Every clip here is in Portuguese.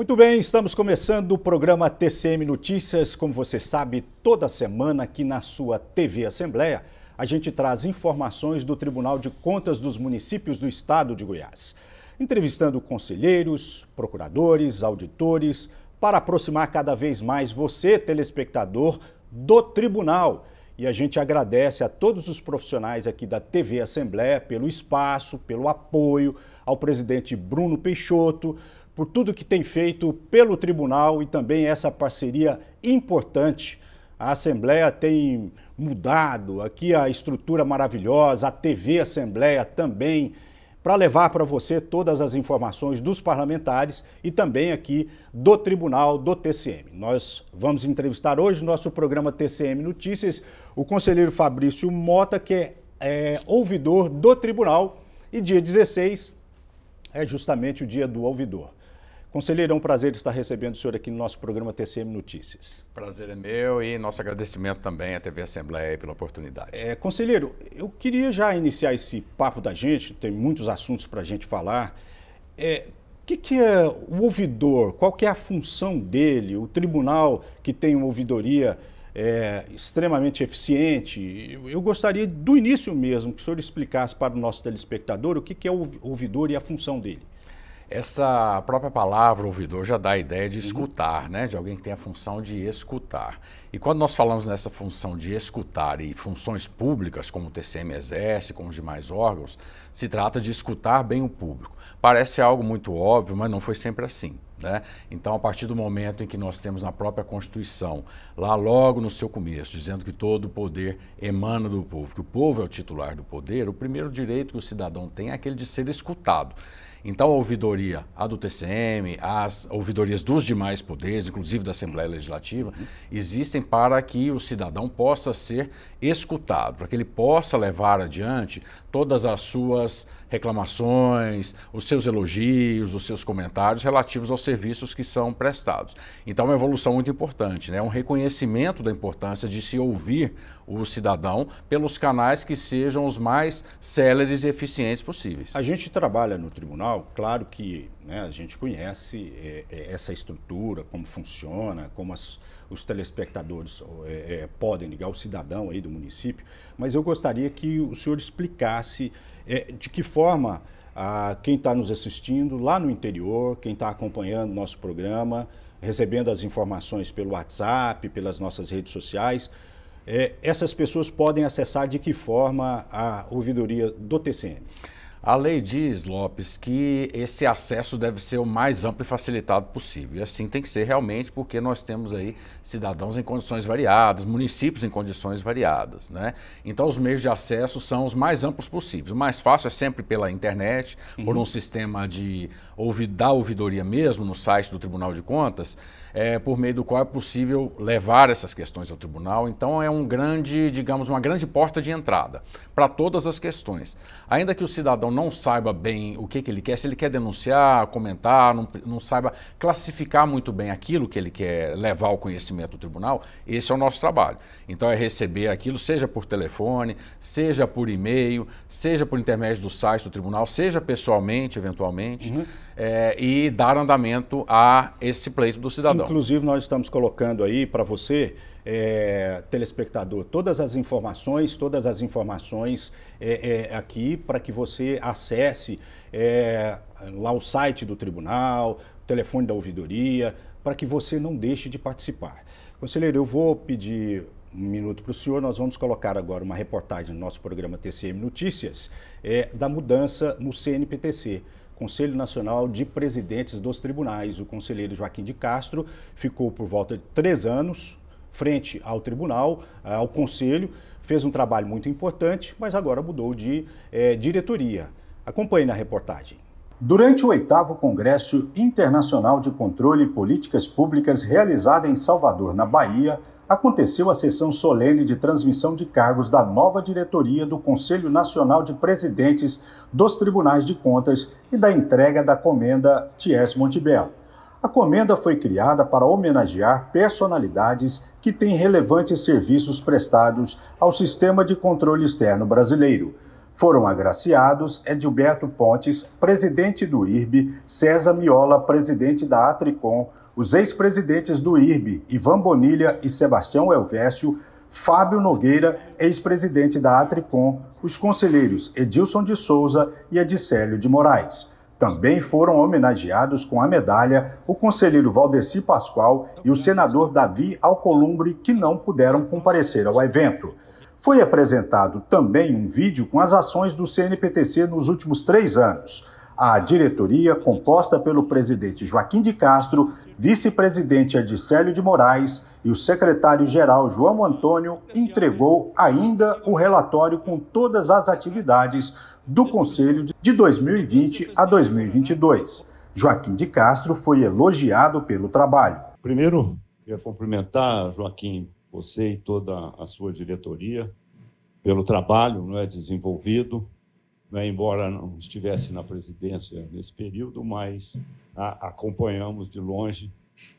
Muito bem, estamos começando o programa TCM Notícias. Como você sabe, toda semana aqui na sua TV Assembleia, a gente traz informações do Tribunal de Contas dos Municípios do Estado de Goiás, entrevistando conselheiros, procuradores, auditores, para aproximar cada vez mais você, telespectador, do tribunal. E a gente agradece a todos os profissionais aqui da TV Assembleia pelo espaço, pelo apoio, ao presidente Bruno Peixoto por tudo que tem feito pelo tribunal e também essa parceria importante. A Assembleia tem mudado aqui a estrutura maravilhosa, a TV Assembleia também, para levar para você todas as informações dos parlamentares e também aqui do Tribunal do TCM. Nós vamos entrevistar hoje nosso programa TCM Notícias o conselheiro Fabrício Mota, que é, é ouvidor do tribunal, e dia 16 é justamente o dia do ouvidor. Conselheiro, é um prazer estar recebendo o senhor aqui no nosso programa TCM Notícias. Prazer é meu e nosso agradecimento também à TV Assembleia pela oportunidade. É, conselheiro, eu queria já iniciar esse papo da gente, tem muitos assuntos para a gente falar. O é, que, que, é o ouvidor? Qual que é a função dele? O tribunal que tem uma ouvidoria é, extremamente eficiente. Eu gostaria, do início mesmo, que o senhor explicasse para o nosso telespectador o que, que é o ouvidor e a função dele. Essa própria palavra ouvidor já dá a ideia de escutar, né? De alguém que tem a função de escutar. E quando nós falamos nessa função de escutar e funções públicas, como o TCM exerce, como os demais órgãos, se trata de escutar bem o público. Parece algo muito óbvio, mas não foi sempre assim. Né? Então, a partir do momento em que nós temos na própria Constituição, lá logo no seu começo, dizendo que todo o poder emana do povo, que o povo é o titular do poder, o primeiro direito que o cidadão tem é aquele de ser escutado. Então, a ouvidoria, a do TCM, as ouvidorias dos demais poderes, inclusive da Assembleia Legislativa, existem para que o cidadão possa ser escutado, para que ele possa levar adiante todas as suas reclamações, os seus elogios, os seus comentários relativos aos serviços que são prestados. Então, é uma evolução muito importante, né? É um reconhecimento da importância de se ouvir o cidadão pelos canais que sejam os mais céleres e eficientes possíveis. A gente trabalha no tribunal, claro que né? A gente conhece é, é, essa estrutura, como funciona, como as, os telespectadores é, é podem ligar, o cidadão aí do município, mas eu gostaria que o senhor explicasse é, de que forma a, quem está nos assistindo lá no interior, quem está acompanhando nosso programa, recebendo as informações pelo WhatsApp, pelas nossas redes sociais, é, essas pessoas podem acessar de que forma a ouvidoria do TCM? A lei diz, Lopes, que esse acesso deve ser o mais amplo e facilitado possível. E assim tem que ser realmente, porque nós temos aí cidadãos em condições variadas, municípios em condições variadas. Né? Então, os meios de acesso são os mais amplos possíveis. O mais fácil é sempre pela internet, uhum. por um sistema de ouvir da ouvidoria mesmo, no site do Tribunal de Contas é, por meio do qual é possível levar essas questões ao tribunal. Então é um grande, digamos, uma grande porta de entrada para todas as questões. Ainda que o cidadão não saiba bem o que, que ele quer, se ele quer denunciar, comentar, não, não saiba classificar muito bem aquilo que ele quer levar ao conhecimento do tribunal, esse é o nosso trabalho. Então é receber aquilo, seja por telefone, seja por e-mail, seja por intermédio do site do tribunal, seja pessoalmente, eventualmente, uhum. é, e dar andamento a esse pleito do cidadão. Inclusive, nós estamos colocando aí para você, é, telespectador, todas as informações, todas as informações é, é, aqui para que você acesse lá o site do tribunal, o telefone da ouvidoria, para que você não deixe de participar. Conselheiro, eu vou pedir um minuto para o senhor, nós vamos colocar agora uma reportagem no nosso programa TCM Notícias é, da mudança no CNPTC. Conselho Nacional de Presidentes dos Tribunais. O conselheiro Joaquim de Castro ficou por volta de três anos frente ao tribunal, eh, ao conselho, fez um trabalho muito importante, mas agora mudou de é, diretoria. Acompanhe na reportagem. Durante o oitavo Congresso Internacional de Controle e Políticas Públicas realizado em Salvador, na Bahia, aconteceu a sessão solene de transmissão de cargos da nova diretoria do Conselho Nacional de Presidentes dos Tribunais de Contas e da entrega da comenda Tiers Montebello. A comenda foi criada para homenagear personalidades que têm relevantes serviços prestados ao sistema de controle externo brasileiro. Foram agraciados Edilberto Pontes, presidente do IRB, César Miola, presidente da Atricom, os ex-presidentes do IRB, Ivan Bonilha e Sebastião Elvésio, Fábio Nogueira, ex-presidente da Atricom, os conselheiros Edilson de Souza e Edicélio de Moraes. Também foram homenageados com a medalha o conselheiro Valdeci Pascoal e o senador Davi Alcolumbre, que não puderam comparecer ao evento. Foi apresentado também um vídeo com as ações do CNPTC nos últimos três anos. A diretoria composta pelo presidente Joaquim de Castro, vice-presidente Adicélio de Moraes e o secretário-geral João Antônio, entregou ainda o relatório com todas as atividades do Conselho de 2020 a 2022. Joaquim de Castro foi elogiado pelo trabalho. Primeiro, queria cumprimentar, Joaquim, você e toda a sua diretoria pelo trabalho não é, desenvolvido né, embora não estivesse na presidência nesse período, mas a, né, acompanhamos de longe.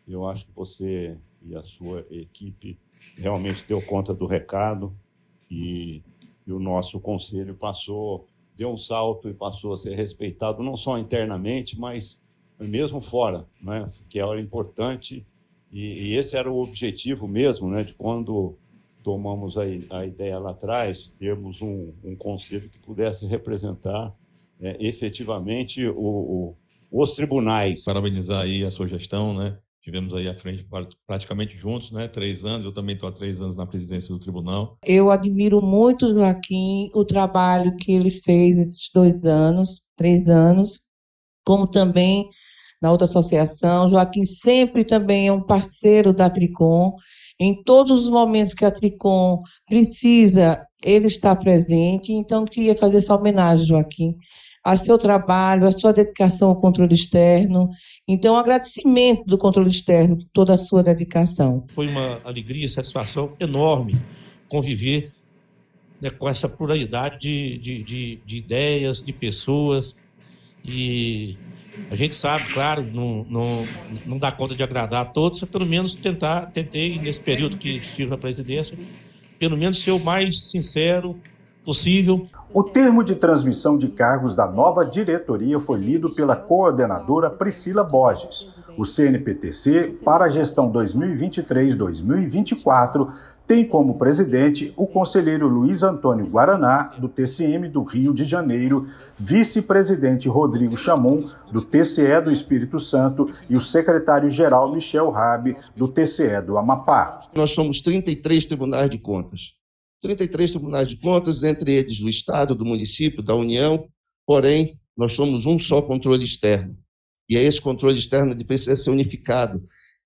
Eu acho que você e a sua equipe realmente deu conta do recado e, e o nosso conselho passou, deu um salto e passou a ser respeitado não só internamente, mas mesmo fora, né, que era importante e, e esse era o objetivo mesmo, né, de quando tomamos a, a ideia lá atrás, termos um, um conselho que pudesse representar é, efetivamente o, o, os tribunais. Parabenizar aí a sua gestão, né? Tivemos aí à frente praticamente juntos, né? Três anos, eu também estou há três anos na presidência do tribunal. Eu admiro muito, Joaquim, o trabalho que ele fez esses dois anos, três anos, como também na outra associação. Joaquim sempre também é um parceiro da Tricom em todos os momentos que a Tricom precisa, ele está presente. Então, queria fazer essa homenagem, Joaquim, ao seu trabalho, à sua dedicação ao controle externo. Então, agradecimento do controle externo por toda a sua dedicação. Foi uma alegria, satisfação enorme conviver né, com essa pluralidade de, de, de, de ideias, de pessoas, e a gente sabe, claro, não, não, não dá conta de agradar a todos, mas pelo menos tentar, tentei, nesse período que estive na presidência, pelo menos ser o mais sincero, possível. O termo de transmissão de cargos da nova diretoria foi lido pela coordenadora Priscila Borges. O CNPTC, para a gestão 2023-2024, tem como presidente o conselheiro Luiz Antônio Guaraná, do TCM do Rio de Janeiro, vice-presidente Rodrigo Chamon, do TCE do Espírito Santo, e o secretário-geral Michel Rabi, do TCE do Amapá. Nós somos 33 tribunais de contas. 33 tribunais de contas, dentre eles do Estado, do município, da União, porém, nós somos um só controle externo. E é esse controle externo que precisa ser unificado.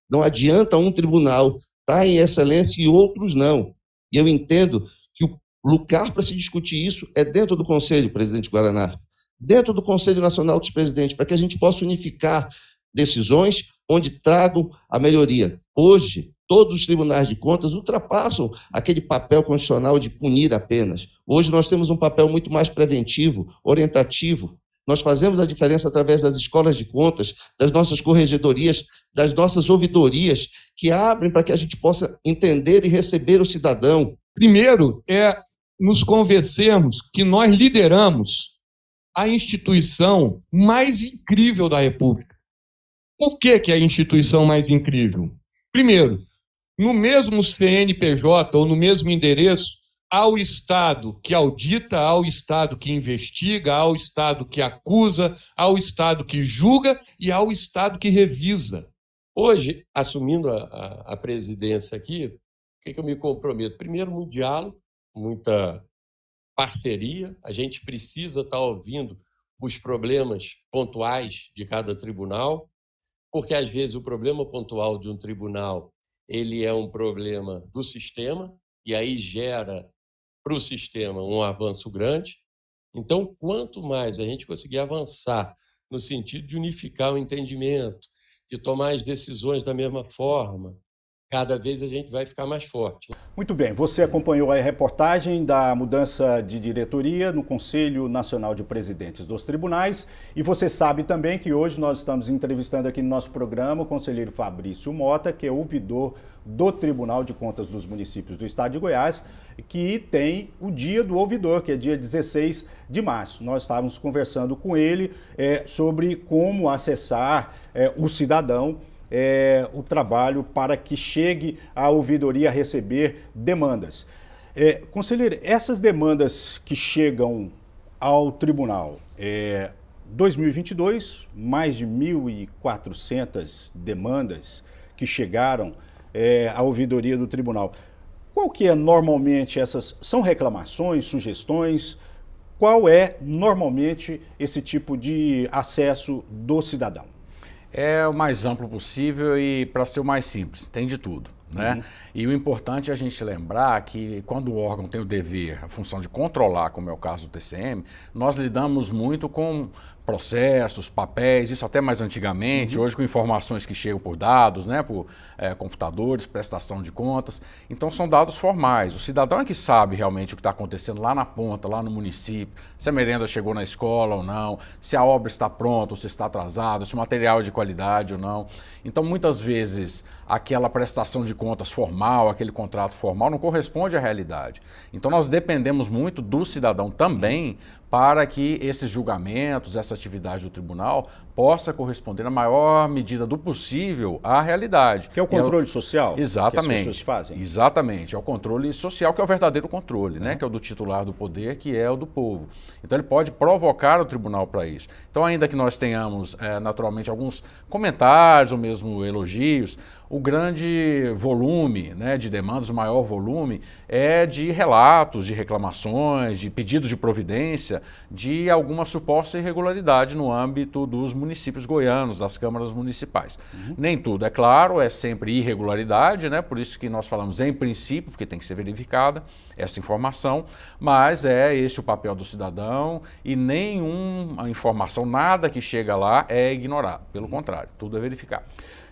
Não adianta um tribunal estar tá em excelência e outros não. E eu entendo que o lugar para se discutir isso é dentro do Conselho, presidente Guaraná, dentro do Conselho Nacional dos Presidentes, para que a gente possa unificar decisões onde tragam a melhoria. Hoje, todos os tribunais de contas ultrapassam aquele papel constitucional de punir apenas. Hoje nós temos um papel muito mais preventivo, orientativo. Nós fazemos a diferença através das escolas de contas, das nossas corregedorias, das nossas ouvidorias, que abrem para que a gente possa entender e receber o cidadão. Primeiro é nos convencermos que nós lideramos a instituição mais incrível da República. Por que, que é a instituição mais incrível? Primeiro, no mesmo CNPJ ou no mesmo endereço, ao Estado que audita, ao Estado que investiga, ao Estado que acusa, ao Estado que julga e ao Estado que revisa. Hoje, assumindo a, a, a presidência aqui, o que, que eu me comprometo? Primeiro, muito diálogo, muita parceria. A gente precisa estar tá ouvindo os problemas pontuais de cada tribunal, porque às vezes o problema pontual de um tribunal ele é um problema do sistema, e aí gera para o sistema um avanço grande. Então, quanto mais a gente conseguir avançar no sentido de unificar o entendimento, de tomar as decisões da mesma forma, cada vez a gente vai ficar mais forte. Muito bem, você acompanhou a reportagem da mudança de diretoria no Conselho Nacional de Presidentes dos Tribunais e você sabe também que hoje nós estamos entrevistando aqui no nosso programa o conselheiro Fabrício Mota, que é ouvidor do Tribunal de Contas dos Municípios do Estado de Goiás, que tem o Dia do Ouvidor, que é dia 16 de março. Nós estávamos conversando com ele é, sobre como acessar é, o cidadão é, o trabalho para que chegue à ouvidoria a receber demandas. É, conselheiro, essas demandas que chegam ao tribunal, é, 2022, mais de 1.400 demandas que chegaram é, à ouvidoria do tribunal. Qual que é normalmente essas? São reclamações, sugestões? Qual é normalmente esse tipo de acesso do cidadão? é o mais amplo possível e para ser o mais simples, tem de tudo. Né? Uhum. E o importante é a gente lembrar que quando o órgão tem o dever, a função de controlar, como é o caso do TCM, nós lidamos muito com processos, papéis, isso até mais antigamente, uhum. hoje com informações que chegam por dados, né, por é, computadores, prestação de contas. Então são dados formais. O cidadão é que sabe realmente o que está acontecendo lá na ponta, lá no município, se a merenda chegou na escola ou não, se a obra está pronta ou se está atrasada, se o material é de qualidade ou não. Então muitas vezes aquela prestação de contas formal, aquele contrato formal não corresponde à realidade. Então nós dependemos muito do cidadão também para que esses julgamentos, essa atividade do tribunal possa corresponder na maior medida do possível à realidade. Que é o controle é o... social Exatamente. que as pessoas fazem. Exatamente, é o controle social que é o verdadeiro controle, é. né? que é o do titular do poder, que é o do povo. Então ele pode provocar o tribunal para isso. Então ainda que nós tenhamos é, naturalmente alguns comentários ou mesmo elogios, o grande volume né, de demandas, o maior volume, é de relatos, de reclamações, de pedidos de providência de alguma suposta irregularidade no âmbito dos municípios goianos, das câmaras municipais. Uhum. Nem tudo, é claro, é sempre irregularidade, né, por isso que nós falamos em princípio, porque tem que ser verificada essa informação, mas é esse o papel do cidadão e nenhuma informação, nada que chega lá é ignorado. Pelo uhum. contrário, tudo é verificado.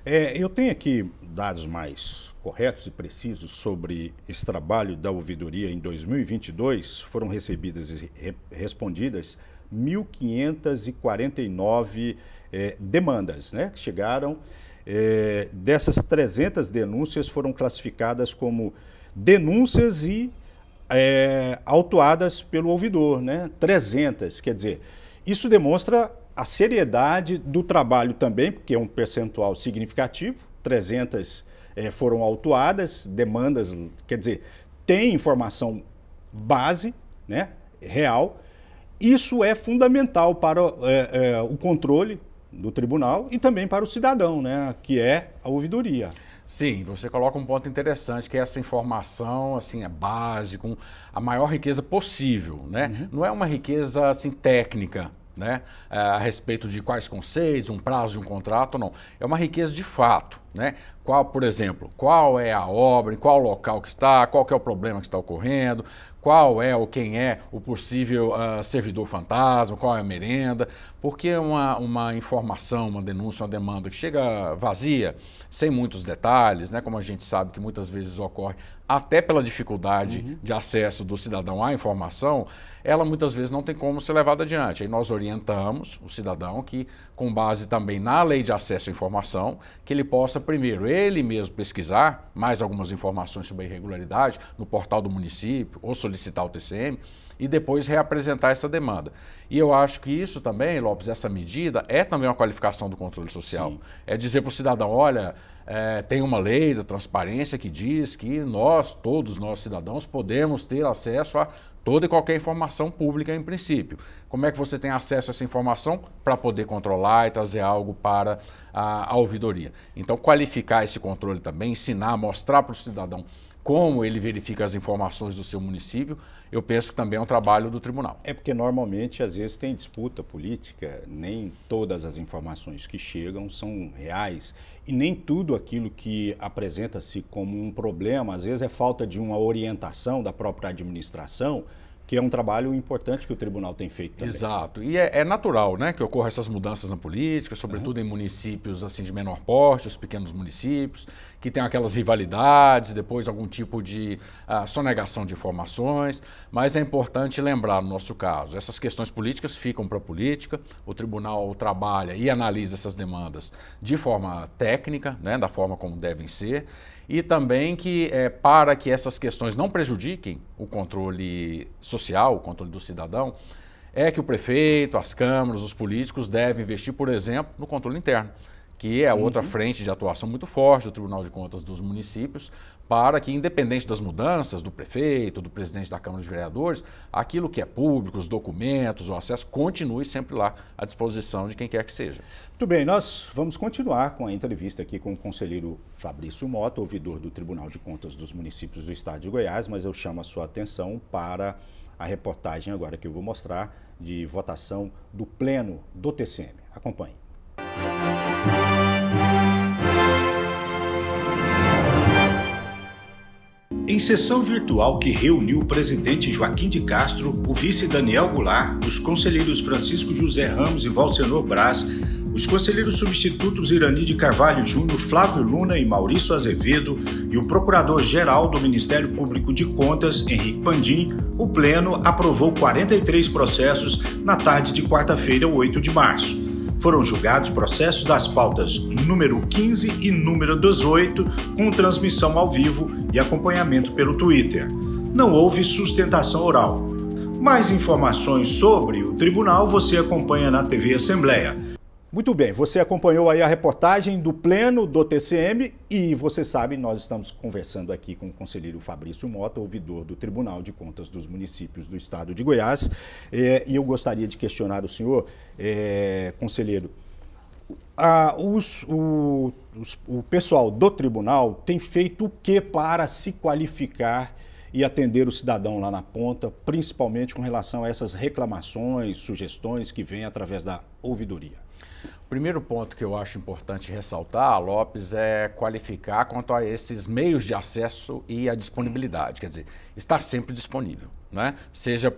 É, eu tenho aqui dados mais corretos e precisos sobre esse trabalho da ouvidoria em 2022. Foram recebidas e re respondidas 1.549 é, demandas né, que chegaram. É, dessas 300 denúncias foram classificadas como denúncias e é, autuadas pelo ouvidor, né? 300, quer dizer, isso demonstra a seriedade do trabalho também, porque é um percentual significativo, 300 eh, foram autuadas, demandas, quer dizer, tem informação base, né, real. Isso é fundamental para eh, eh, o controle do tribunal e também para o cidadão, né, que é a ouvidoria. Sim, você coloca um ponto interessante, que é essa informação assim é básica, a maior riqueza possível, né? Uhum. Não é uma riqueza assim técnica, né, a respeito de quais conceitos, um prazo de um contrato, não. É uma riqueza de fato. Né? Qual, por exemplo, qual é a obra, em qual local que está, qual que é o problema que está ocorrendo, qual é ou quem é o possível uh, servidor fantasma, qual é a merenda, porque uma, uma informação, uma denúncia, uma demanda que chega vazia, sem muitos detalhes, né? como a gente sabe que muitas vezes ocorre até pela dificuldade uhum. de acesso do cidadão à informação, ela muitas vezes não tem como ser levada adiante. Aí nós orientamos o cidadão que com base também na lei de acesso à informação, que ele possa primeiro ele mesmo pesquisar mais algumas informações sobre a irregularidade no portal do município ou solicitar o TCM e depois reapresentar essa demanda. E eu acho que isso também, Lopes, essa medida é também uma qualificação do controle social. Sim. É dizer para o cidadão, olha, é, tem uma lei da transparência que diz que nós, todos nós cidadãos, podemos ter acesso a toda e qualquer informação pública em princípio. Como é que você tem acesso a essa informação para poder controlar e trazer algo para a, a ouvidoria? Então, qualificar esse controle também, ensinar, mostrar para o cidadão como ele verifica as informações do seu município, eu penso que também é um trabalho do tribunal. É porque normalmente, às vezes, tem disputa política, nem todas as informações que chegam são reais e nem tudo aquilo que apresenta-se como um problema, às vezes, é falta de uma orientação da própria administração. Que é um trabalho importante que o tribunal tem feito também. Exato. E é, é natural né, que ocorram essas mudanças na política, sobretudo uhum. em municípios assim de menor porte, os pequenos municípios, que tem aquelas rivalidades, depois algum tipo de ah, sonegação de informações, mas é importante lembrar, no nosso caso, essas questões políticas ficam para a política, o tribunal trabalha e analisa essas demandas de forma técnica, né, da forma como devem ser, e também que é, para que essas questões não prejudiquem o controle social, o controle do cidadão, é que o prefeito, as câmaras, os políticos devem investir, por exemplo, no controle interno que é outra uhum. frente de atuação muito forte do Tribunal de Contas dos municípios, para que, independente das mudanças do prefeito, do presidente da Câmara de Vereadores, aquilo que é público, os documentos, o acesso, continue sempre lá à disposição de quem quer que seja. Muito bem, nós vamos continuar com a entrevista aqui com o conselheiro Fabrício Mota, ouvidor do Tribunal de Contas dos Municípios do Estado de Goiás, mas eu chamo a sua atenção para a reportagem agora que eu vou mostrar de votação do Pleno do TCM. Acompanhe. Em sessão virtual que reuniu o presidente Joaquim de Castro, o vice Daniel Goulart, os conselheiros Francisco José Ramos e Valsenor Braz, os conselheiros substitutos Irani de Carvalho Júnior, Flávio Luna e Maurício Azevedo e o procurador-geral do Ministério Público de Contas, Henrique Pandim, o Pleno aprovou 43 processos na tarde de quarta-feira, 8 de março foram julgados processos das pautas número 15 e número 18, com transmissão ao vivo e acompanhamento pelo Twitter. Não houve sustentação oral. Mais informações sobre o tribunal você acompanha na TV Assembleia muito bem, você acompanhou aí a reportagem do Pleno do TCM e você sabe, nós estamos conversando aqui com o conselheiro Fabrício Mota, ouvidor do Tribunal de Contas dos Municípios do Estado de Goiás. É, e eu gostaria de questionar o senhor, é, conselheiro. os, o, os, o pessoal do tribunal tem feito o que para se qualificar e atender o cidadão lá na ponta, principalmente com relação a essas reclamações, sugestões que vêm através da ouvidoria? Primeiro ponto que eu acho importante ressaltar, Lopes, é qualificar quanto a esses meios de acesso e a disponibilidade. Quer dizer, estar sempre disponível, né? seja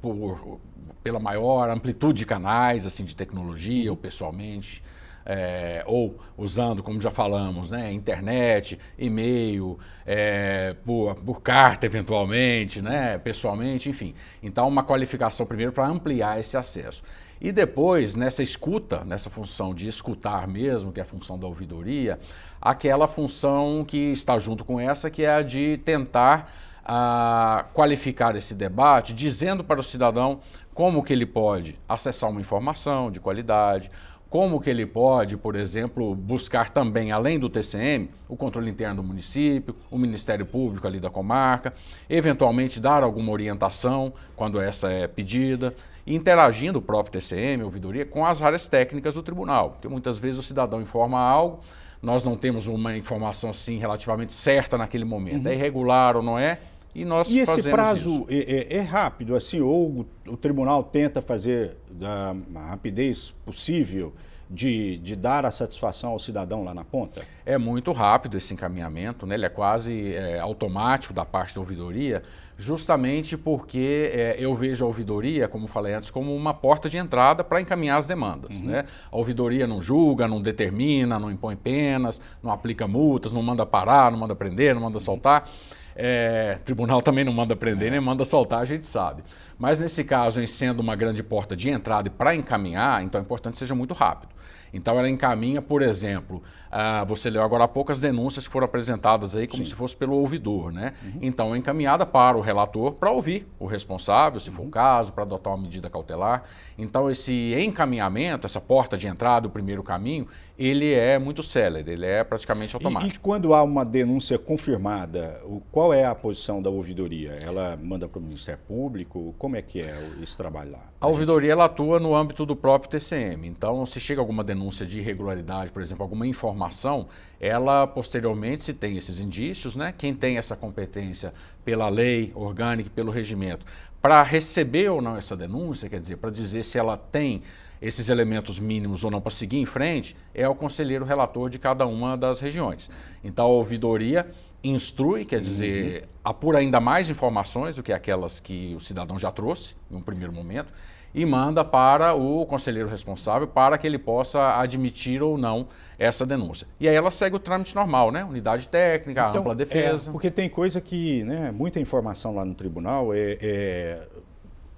por, pela maior amplitude de canais, assim, de tecnologia ou pessoalmente, é, ou usando, como já falamos, né, internet, e-mail, é, por, por, carta eventualmente, né, pessoalmente, enfim. Então, uma qualificação primeiro para ampliar esse acesso. E depois, nessa escuta, nessa função de escutar mesmo, que é a função da ouvidoria, aquela função que está junto com essa, que é a de tentar ah, qualificar esse debate, dizendo para o cidadão como que ele pode acessar uma informação de qualidade, como que ele pode, por exemplo, buscar também, além do TCM, o controle interno do município, o Ministério Público ali da comarca, eventualmente dar alguma orientação quando essa é pedida, interagindo o próprio TCM, ouvidoria, com as áreas técnicas do tribunal, porque muitas vezes o cidadão informa algo, nós não temos uma informação assim relativamente certa naquele momento, uhum. é irregular ou não é, e nós E esse prazo é, é, é, rápido, assim, ou o, o tribunal tenta fazer da rapidez possível de, de, dar a satisfação ao cidadão lá na ponta? É muito rápido esse encaminhamento, né? ele é quase é, automático da parte da ouvidoria, justamente porque é, eu vejo a ouvidoria, como falei antes, como uma porta de entrada para encaminhar as demandas. Uhum. Né? A ouvidoria não julga, não determina, não impõe penas, não aplica multas, não manda parar, não manda prender, não manda soltar. Uhum. É, tribunal também não manda prender, nem né? manda soltar, a gente sabe. Mas nesse caso, em sendo uma grande porta de entrada e para encaminhar, então é importante que seja muito rápido. Então ela encaminha, por exemplo, uh, você leu agora há poucas denúncias que foram apresentadas aí como Sim. se fosse pelo ouvidor, né? Uhum. Então é encaminhada para o relator para ouvir o responsável, se uhum. for o uhum. caso, para adotar uma medida cautelar. Então esse encaminhamento, essa porta de entrada, o primeiro caminho, ele é muito célere, ele é praticamente automático. E, e quando há uma denúncia confirmada, qual é a posição da ouvidoria? Ela manda para o Ministério Público? Como como é que é esse trabalho lá? A ouvidoria ela atua no âmbito do próprio TCM. Então, se chega alguma denúncia de irregularidade, por exemplo, alguma informação, ela posteriormente, se tem esses indícios, né? quem tem essa competência pela lei orgânica, pelo regimento, para receber ou não essa denúncia, quer dizer, para dizer se ela tem esses elementos mínimos ou não para seguir em frente é o conselheiro relator de cada uma das regiões. Então, a ouvidoria instrui, quer dizer, uhum. apura ainda mais informações do que aquelas que o cidadão já trouxe em um primeiro momento e manda para o conselheiro responsável para que ele possa admitir ou não essa denúncia. E aí ela segue o trâmite normal, né? Unidade técnica, então, ampla defesa. É, porque tem coisa que, né, muita informação lá no tribunal é, é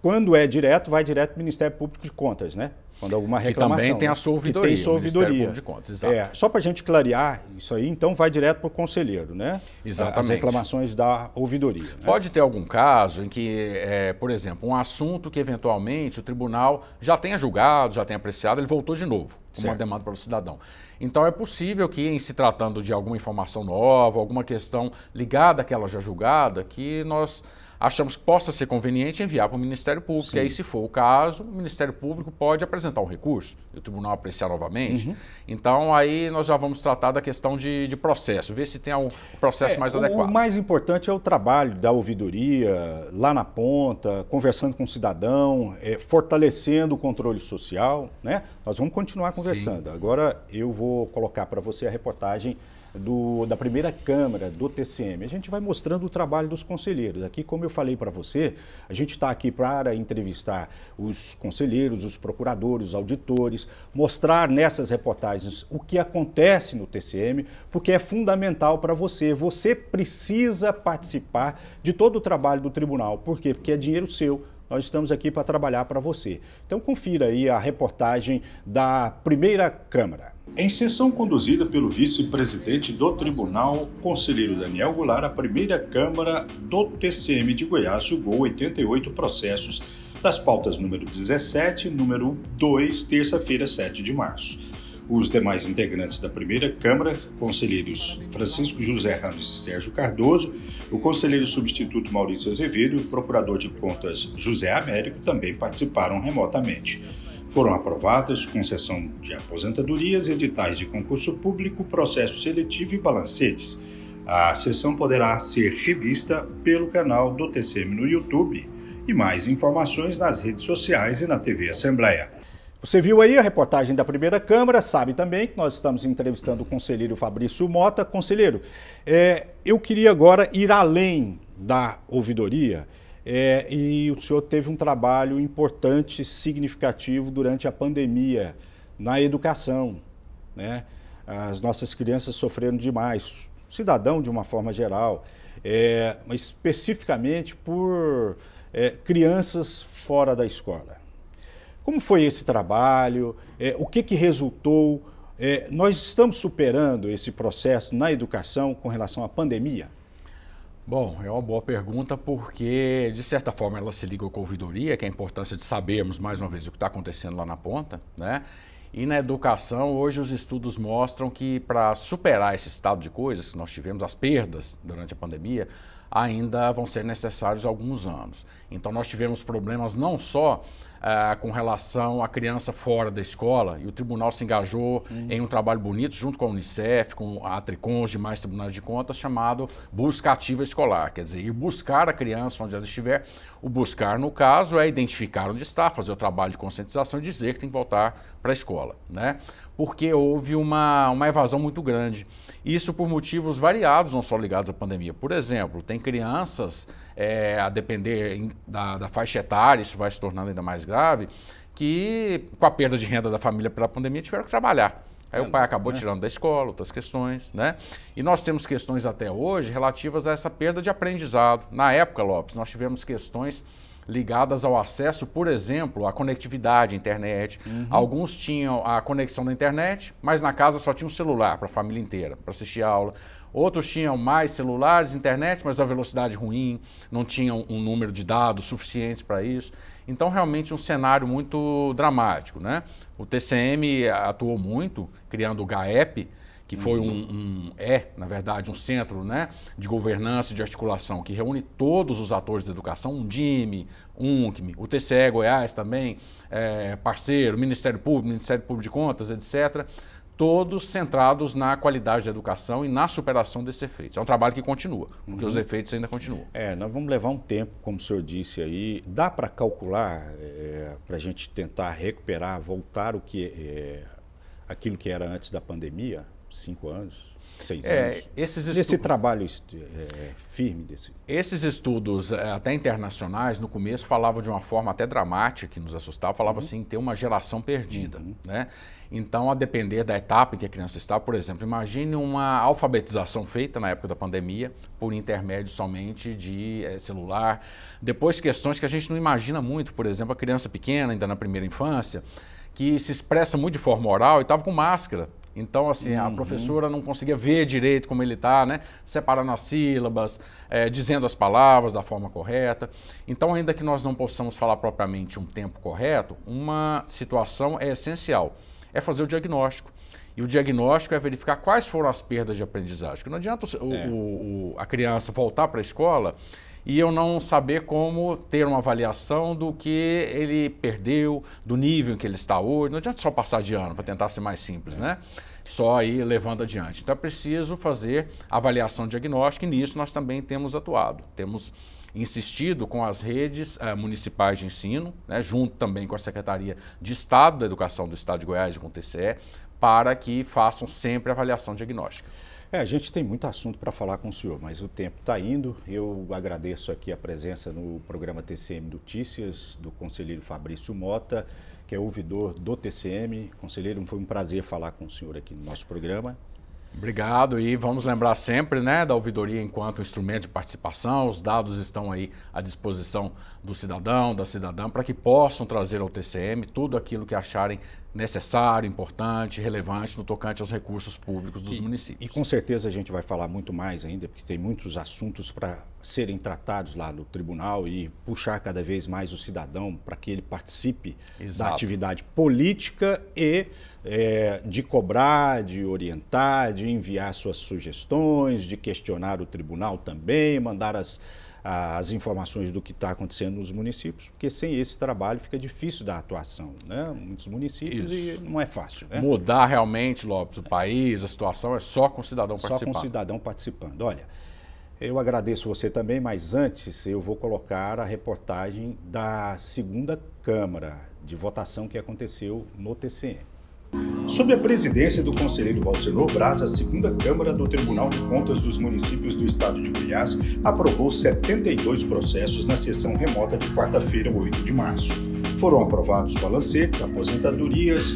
quando é direto, vai direto para o Ministério Público de Contas, né? Quando alguma reclamação. Que também tem a ouvidoria. Né? Que tem Público de Contas, exato. É, só para a gente clarear isso aí, então vai direto para o conselheiro, né? Exatamente. As reclamações da ouvidoria. Né? Pode ter algum caso em que, é, por exemplo, um assunto que eventualmente o tribunal já tenha julgado, já tenha apreciado, ele voltou de novo, com uma demanda para o cidadão. Então é possível que, em se tratando de alguma informação nova, alguma questão ligada àquela já julgada, que nós achamos que possa ser conveniente enviar para o Ministério Público. Sim. E aí, se for o caso, o Ministério Público pode apresentar um recurso e o tribunal apreciar novamente. Uhum. Então, aí nós já vamos tratar da questão de, de processo, ver se tem um processo é, mais adequado. O mais importante é o trabalho da ouvidoria lá na ponta, conversando com o cidadão, é, fortalecendo o controle social. Né? Nós vamos continuar conversando. Sim. Agora, eu vou colocar para você a reportagem do, da primeira Câmara do TCM. A gente vai mostrando o trabalho dos conselheiros. Aqui, como eu falei para você, a gente está aqui para entrevistar os conselheiros, os procuradores, os auditores, mostrar nessas reportagens o que acontece no TCM, porque é fundamental para você. Você precisa participar de todo o trabalho do tribunal. Por quê? Porque é dinheiro seu, nós estamos aqui para trabalhar para você. Então confira aí a reportagem da primeira Câmara. Em sessão conduzida pelo vice-presidente do tribunal, conselheiro Daniel Goulart, a primeira Câmara do TCM de Goiás julgou 88 processos das pautas número 17 e número 2, terça-feira, 7 de março. Os demais integrantes da primeira Câmara, conselheiros Francisco José Ramos e Sérgio Cardoso, o conselheiro substituto Maurício Azevedo e o procurador de contas José Américo também participaram remotamente. Foram aprovadas concessão de aposentadorias, editais de concurso público, processo seletivo e balancetes. A sessão poderá ser revista pelo canal do TCM no YouTube e mais informações nas redes sociais e na TV Assembleia. Você viu aí a reportagem da primeira Câmara, sabe também que nós estamos entrevistando o conselheiro Fabrício Mota. Conselheiro, é, eu queria agora ir além da ouvidoria é, e o senhor teve um trabalho importante, significativo durante a pandemia na educação. Né? As nossas crianças sofreram demais, cidadão de uma forma geral, é, mas especificamente por é, crianças fora da escola. Como foi esse trabalho? É, o que, que resultou? É, nós estamos superando esse processo na educação com relação à pandemia? Bom, é uma boa pergunta porque, de certa forma, ela se liga com a ouvidoria, que é a importância de sabermos, mais uma vez, o que está acontecendo lá na ponta, né? E na educação, hoje os estudos mostram que para superar esse estado de coisas que nós tivemos, as perdas durante a pandemia, ainda vão ser necessários alguns anos. Então nós tivemos problemas não só ah, com relação à criança fora da escola, e o tribunal se engajou uhum. em um trabalho bonito junto com a Unicef, com a Tricom, os demais tribunais de contas, chamado Busca Ativa Escolar. Quer dizer, ir buscar a criança onde ela estiver. O buscar, no caso, é identificar onde está, fazer o trabalho de conscientização e dizer que tem que voltar para a escola. Né? porque houve uma, uma evasão muito grande. Isso por motivos variados, não só ligados à pandemia. Por exemplo, tem crianças, é, a depender da, da faixa etária, isso vai se tornando ainda mais grave, que com a perda de renda da família pela pandemia tiveram que trabalhar. Aí é, o pai acabou né? tirando da escola, outras questões, né? E nós temos questões até hoje relativas a essa perda de aprendizado. Na época, Lopes, nós tivemos questões ligadas ao acesso, por exemplo, à conectividade à internet. Uhum. Alguns tinham a conexão da internet, mas na casa só tinha um celular para a família inteira, para assistir a aula. Outros tinham mais celulares, internet, mas a velocidade ruim, não tinham um número de dados suficientes para isso. Então, realmente, um cenário muito dramático. Né? O TCM atuou muito, criando o GAEP, que foi uhum. um, um, é, na verdade, um centro né, de governança e de articulação que reúne todos os atores da educação, um DIME, UNCME, o TCE Goiás também, é, parceiro, Ministério Público, Ministério Público de Contas, etc., todos centrados na qualidade da educação e na superação desses efeitos. É um trabalho que continua, porque uhum. os efeitos ainda continuam. É, nós vamos levar um tempo, como o senhor disse aí, dá para calcular, é, para a gente tentar recuperar, voltar o que é, aquilo que era antes da pandemia? cinco anos, seis é, anos. Esses estu... Nesse trabalho é, é, firme desse. Esses estudos, é, até internacionais, no começo falavam de uma forma até dramática, que nos assustava, falavam uhum. assim, ter uma geração perdida. Uhum. Né? Então, a depender da etapa em que a criança está, por exemplo, imagine uma alfabetização feita na época da pandemia, por intermédio somente de é, celular. Depois, questões que a gente não imagina muito, por exemplo, a criança pequena, ainda na primeira infância, que se expressa muito de forma oral e estava com máscara então, assim, uhum. a professora não conseguia ver direito como ele está, né? Separando as sílabas, é, dizendo as palavras da forma correta. Então, ainda que nós não possamos falar propriamente um tempo correto, uma situação é essencial. É fazer o diagnóstico. E o diagnóstico é verificar quais foram as perdas de aprendizagem. Porque não adianta o, é. o, o, a criança voltar para a escola e eu não saber como ter uma avaliação do que ele perdeu, do nível em que ele está hoje. Não adianta só passar de ano para tentar ser mais simples, né? Só aí levando adiante. Então é preciso fazer avaliação diagnóstica e nisso nós também temos atuado. Temos insistido com as redes eh, municipais de ensino, né, junto também com a Secretaria de Estado da Educação do Estado de Goiás e com o TCE, para que façam sempre avaliação diagnóstica. É, a gente tem muito assunto para falar com o senhor, mas o tempo está indo. Eu agradeço aqui a presença no programa TCM Notícias do conselheiro Fabrício Mota, que é ouvidor do TCM. Conselheiro, foi um prazer falar com o senhor aqui no nosso programa. Obrigado e vamos lembrar sempre né, da ouvidoria enquanto instrumento de participação. Os dados estão aí à disposição do cidadão, da cidadã, para que possam trazer ao TCM tudo aquilo que acharem necessário, importante, relevante no tocante aos recursos públicos dos e, municípios. E com certeza a gente vai falar muito mais ainda, porque tem muitos assuntos para serem tratados lá no tribunal e puxar cada vez mais o cidadão para que ele participe Exato. da atividade política e é, de cobrar, de orientar, de enviar suas sugestões, de questionar o tribunal também, mandar as as informações do que está acontecendo nos municípios, porque sem esse trabalho fica difícil da atuação, né? Muitos municípios Isso. e não é fácil. Né? Mudar realmente, Lopes, o país, a situação é só com o cidadão participando. Só com o cidadão participando. Olha, eu agradeço você também, mas antes eu vou colocar a reportagem da segunda Câmara de votação que aconteceu no TCM. Sob a presidência do conselheiro Valsenor Braz, a segunda Câmara do Tribunal de Contas dos Municípios do Estado de Goiás aprovou 72 processos na sessão remota de quarta-feira, 8 de março. Foram aprovados balancetes, aposentadorias,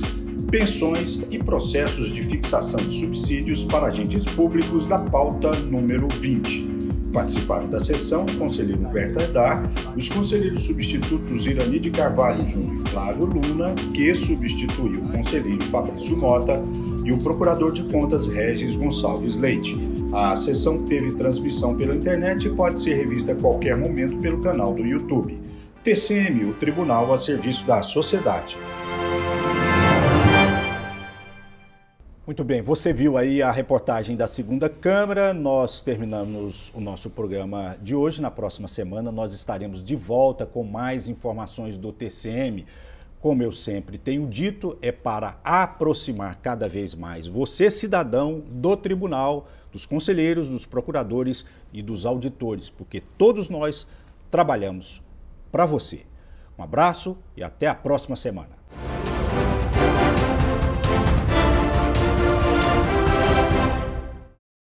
pensões e processos de fixação de subsídios para agentes públicos da pauta número 20. Participaram da sessão o conselheiro Humberto Haddad, os conselheiros substitutos Irani de Carvalho Júnior e Flávio Luna, que substituiu o conselheiro Fabrício Mota, e o procurador de contas Regis Gonçalves Leite. A sessão teve transmissão pela internet e pode ser revista a qualquer momento pelo canal do YouTube. TCM, o Tribunal a Serviço da Sociedade. Muito bem, você viu aí a reportagem da segunda Câmara. Nós terminamos o nosso programa de hoje. Na próxima semana nós estaremos de volta com mais informações do TCM. Como eu sempre tenho dito, é para aproximar cada vez mais você, cidadão, do tribunal, dos conselheiros, dos procuradores e dos auditores, porque todos nós trabalhamos para você. Um abraço e até a próxima semana.